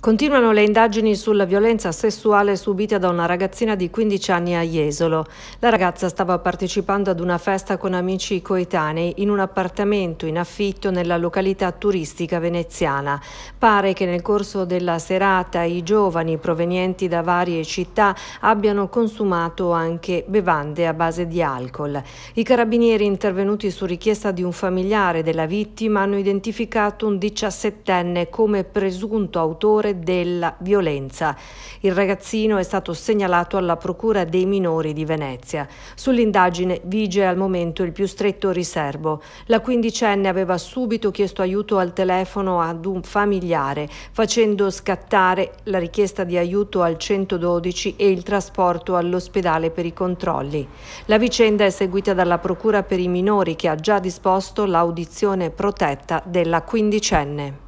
Continuano le indagini sulla violenza sessuale subita da una ragazzina di 15 anni a Jesolo. La ragazza stava partecipando ad una festa con amici coetanei in un appartamento in affitto nella località turistica veneziana. Pare che nel corso della serata i giovani provenienti da varie città abbiano consumato anche bevande a base di alcol. I carabinieri intervenuti su richiesta di un familiare della vittima hanno identificato un 17enne come presunto autore minore della violenza. Il ragazzino è stato segnalato alla Procura dei minori di Venezia. Sull'indagine vige al momento il più stretto riservo. La quindicenne aveva subito chiesto aiuto al telefono ad un familiare, facendo scattare la richiesta di aiuto al 112 e il trasporto all'ospedale per i controlli. La vicenda è seguita dalla Procura per i minori che ha già disposto l'audizione protetta della quindicenne.